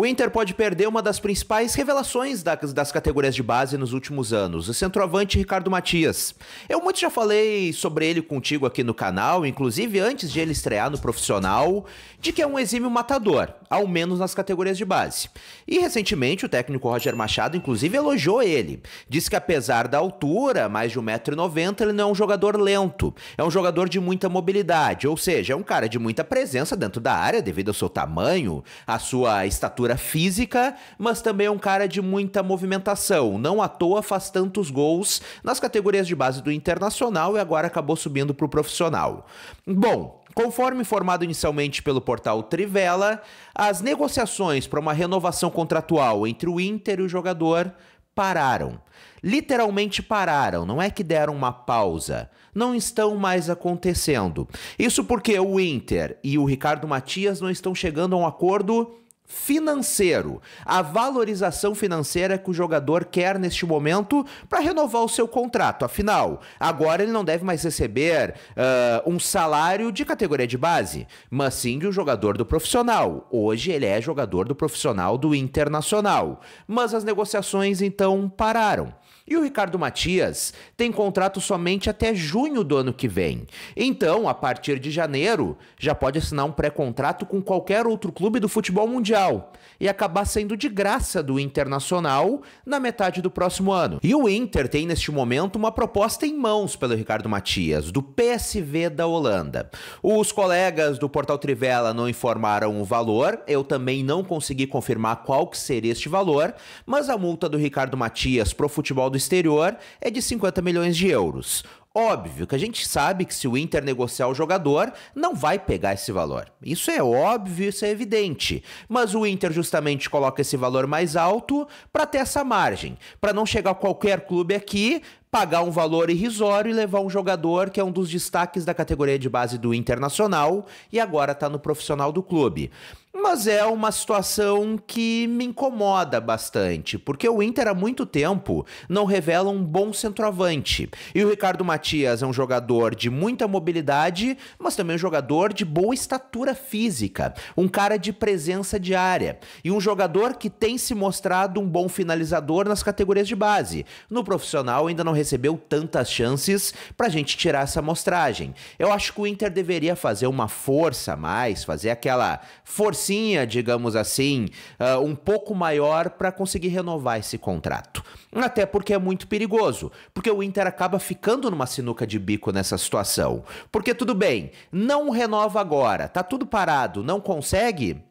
O Inter pode perder uma das principais revelações das, categorias de base nos últimos anos, o centroavante Ricardo Matias. Eu muito já falei sobre ele contigo aqui no canal, inclusive antes de ele estrear no profissional, de que é um exímio matador ao menos nas categorias de base. E recentemente o técnico Roger Machado inclusive elogiou ele. Disse que apesar da altura, mais de 1,90m, ele não é um jogador lento, é um jogador de muita mobilidade, ou seja, é um cara de muita presença dentro da área devido ao seu tamanho, à sua estatura física, mas também é um cara de muita movimentação. Não à toa faz tantos gols nas categorias de base do Internacional e agora acabou subindo para o profissional. Bom, Conforme informado inicialmente pelo portal Trivela, as negociações para uma renovação contratual entre o Inter e o jogador pararam. Literalmente pararam, não é que deram uma pausa. Não estão mais acontecendo. Isso porque o Inter e o Ricardo Matias não estão chegando a um acordo financeiro, a valorização financeira que o jogador quer neste momento para renovar o seu contrato. Afinal, agora ele não deve mais receber uh, um salário de categoria de base, mas sim de um jogador do profissional. Hoje ele é jogador do profissional do Internacional, mas as negociações então pararam. E o Ricardo Matias tem contrato somente até junho do ano que vem. Então, a partir de janeiro, já pode assinar um pré-contrato com qualquer outro clube do futebol mundial e acabar sendo de graça do Internacional na metade do próximo ano. E o Inter tem neste momento uma proposta em mãos pelo Ricardo Matias, do PSV da Holanda. Os colegas do Portal Trivela não informaram o valor, eu também não consegui confirmar qual que seria este valor, mas a multa do Ricardo Matias pro futebol do exterior é de 50 milhões de euros. Óbvio que a gente sabe que se o Inter negociar o jogador, não vai pegar esse valor. Isso é óbvio, isso é evidente. Mas o Inter justamente coloca esse valor mais alto para ter essa margem, para não chegar qualquer clube aqui, pagar um valor irrisório e levar um jogador que é um dos destaques da categoria de base do Internacional e agora está no profissional do clube. Mas é uma situação que me incomoda bastante, porque o Inter há muito tempo não revela um bom centroavante. E o Ricardo Matias é um jogador de muita mobilidade, mas também um jogador de boa estatura física, um cara de presença diária e um jogador que tem se mostrado um bom finalizador nas categorias de base. No profissional ainda não recebeu tantas chances para a gente tirar essa amostragem. Eu acho que o Inter deveria fazer uma força a mais, fazer aquela forcinha, digamos assim, uh, um pouco maior para conseguir renovar esse contrato. Até porque é muito perigoso, porque o Inter acaba ficando numa sinuca de bico nessa situação. Porque tudo bem, não renova agora, tá tudo parado, não consegue?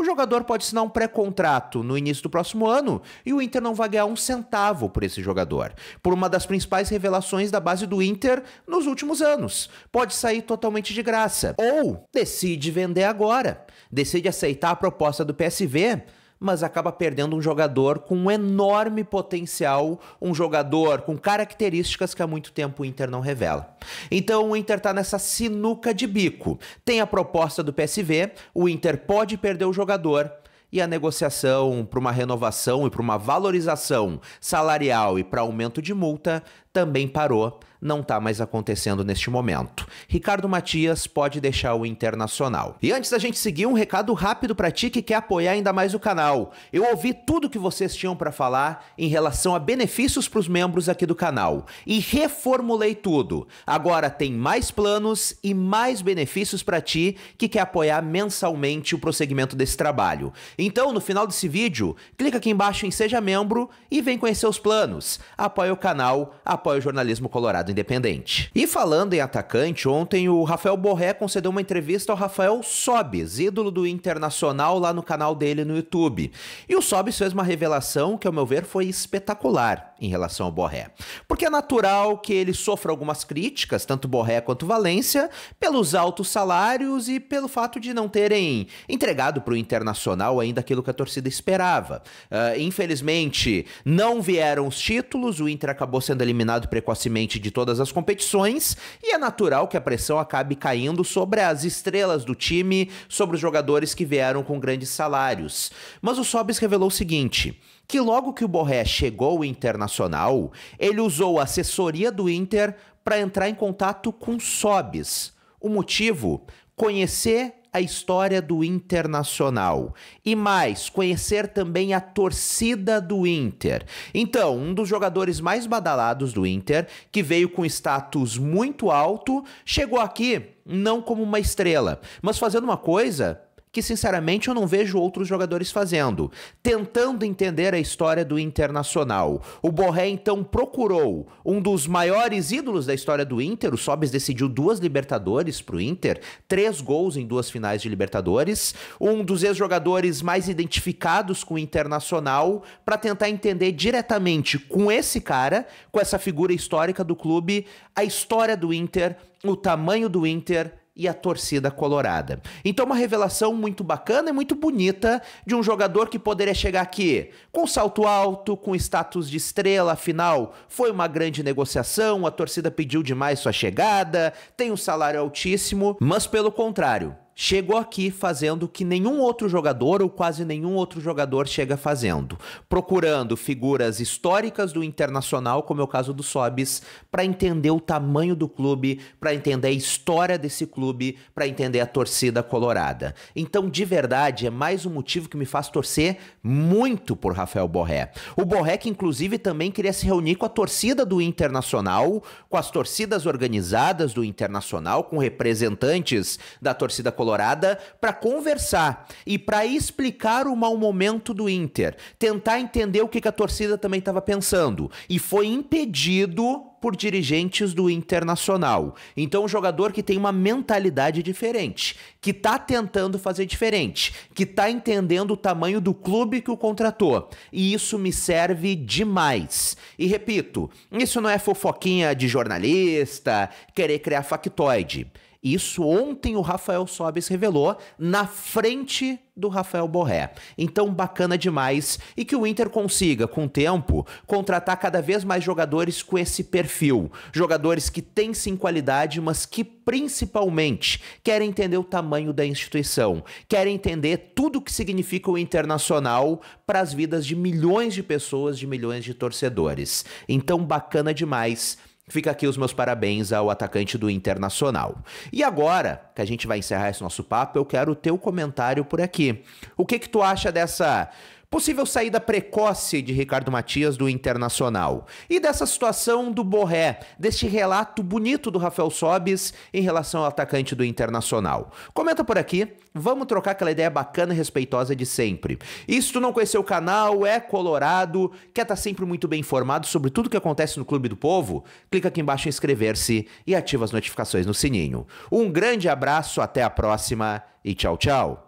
O jogador pode assinar um pré-contrato no início do próximo ano e o Inter não vai ganhar um centavo por esse jogador, por uma das principais revelações da base do Inter nos últimos anos. Pode sair totalmente de graça. Ou decide vender agora, decide aceitar a proposta do PSV mas acaba perdendo um jogador com um enorme potencial, um jogador com características que há muito tempo o Inter não revela. Então o Inter está nessa sinuca de bico. Tem a proposta do PSV, o Inter pode perder o jogador, e a negociação para uma renovação e para uma valorização salarial e para aumento de multa também parou não está mais acontecendo neste momento. Ricardo Matias pode deixar o Internacional. E antes da gente seguir, um recado rápido para ti que quer apoiar ainda mais o canal. Eu ouvi tudo que vocês tinham para falar em relação a benefícios para os membros aqui do canal e reformulei tudo. Agora tem mais planos e mais benefícios para ti que quer apoiar mensalmente o prosseguimento desse trabalho. Então, no final desse vídeo, clica aqui embaixo em seja membro e vem conhecer os planos. Apoie o canal, apoie o jornalismo colorado mercado independente. E falando em atacante, ontem o Rafael Borré concedeu uma entrevista ao Rafael Sobes, ídolo do Internacional lá no canal dele no YouTube. E o Sobes fez uma revelação que, ao meu ver, foi espetacular em relação ao Borré. Porque é natural que ele sofra algumas críticas, tanto Borré quanto Valência, pelos altos salários e pelo fato de não terem entregado para o Internacional ainda aquilo que a torcida esperava. Uh, infelizmente, não vieram os títulos, o Inter acabou sendo eliminado precocemente de todas as competições, e é natural que a pressão acabe caindo sobre as estrelas do time, sobre os jogadores que vieram com grandes salários. Mas o Sobis revelou o seguinte: que logo que o Borré chegou ao Internacional, Internacional, ele usou a assessoria do Inter para entrar em contato com Sobes. O motivo? Conhecer a história do Internacional e mais, conhecer também a torcida do Inter. Então, um dos jogadores mais badalados do Inter, que veio com status muito alto, chegou aqui não como uma estrela, mas fazendo uma coisa que sinceramente eu não vejo outros jogadores fazendo, tentando entender a história do Internacional. O Borré então procurou um dos maiores ídolos da história do Inter, o Sobis decidiu duas Libertadores para o Inter, três gols em duas finais de Libertadores, um dos ex-jogadores mais identificados com o Internacional, para tentar entender diretamente com esse cara, com essa figura histórica do clube, a história do Inter, o tamanho do Inter, e a torcida colorada. Então, uma revelação muito bacana e muito bonita de um jogador que poderia chegar aqui com salto alto, com status de estrela, afinal, foi uma grande negociação, a torcida pediu demais sua chegada, tem um salário altíssimo, mas pelo contrário, chegou aqui fazendo o que nenhum outro jogador ou quase nenhum outro jogador chega fazendo, procurando figuras históricas do internacional, como é o caso do Sobis, para entender o tamanho do clube, para entender a história desse clube, para entender a torcida colorada. Então, de verdade, é mais um motivo que me faz torcer muito por Rafael Borré. O Borré que inclusive também queria se reunir com a torcida do Internacional, com as torcidas organizadas do Internacional, com representantes da torcida colorada Colorada para conversar e para explicar o mau momento do Inter, tentar entender o que, que a torcida também estava pensando. E foi impedido por dirigentes do Internacional. Então, um jogador que tem uma mentalidade diferente, que tá tentando fazer diferente, que tá entendendo o tamanho do clube que o contratou. E isso me serve demais. E repito, isso não é fofoquinha de jornalista, querer criar factoide. Isso ontem o Rafael Sobes revelou na frente do Rafael Borré. Então, bacana demais e que o Inter consiga, com o tempo, contratar cada vez mais jogadores com esse perfil. Jogadores que têm sim qualidade, mas que principalmente querem entender o tamanho da instituição, querem entender tudo o que significa o internacional para as vidas de milhões de pessoas, de milhões de torcedores. Então, bacana demais Fica aqui os meus parabéns ao atacante do Internacional. E agora que a gente vai encerrar esse nosso papo, eu quero o teu comentário por aqui. O que que tu acha dessa Possível saída precoce de Ricardo Matias do Internacional. E dessa situação do Borré, deste relato bonito do Rafael Sobis em relação ao atacante do Internacional. Comenta por aqui, vamos trocar aquela ideia bacana e respeitosa de sempre. E se tu não conheceu o canal, é colorado, quer estar tá sempre muito bem informado sobre tudo que acontece no Clube do Povo? Clica aqui embaixo em inscrever-se e ativa as notificações no sininho. Um grande abraço, até a próxima e tchau, tchau!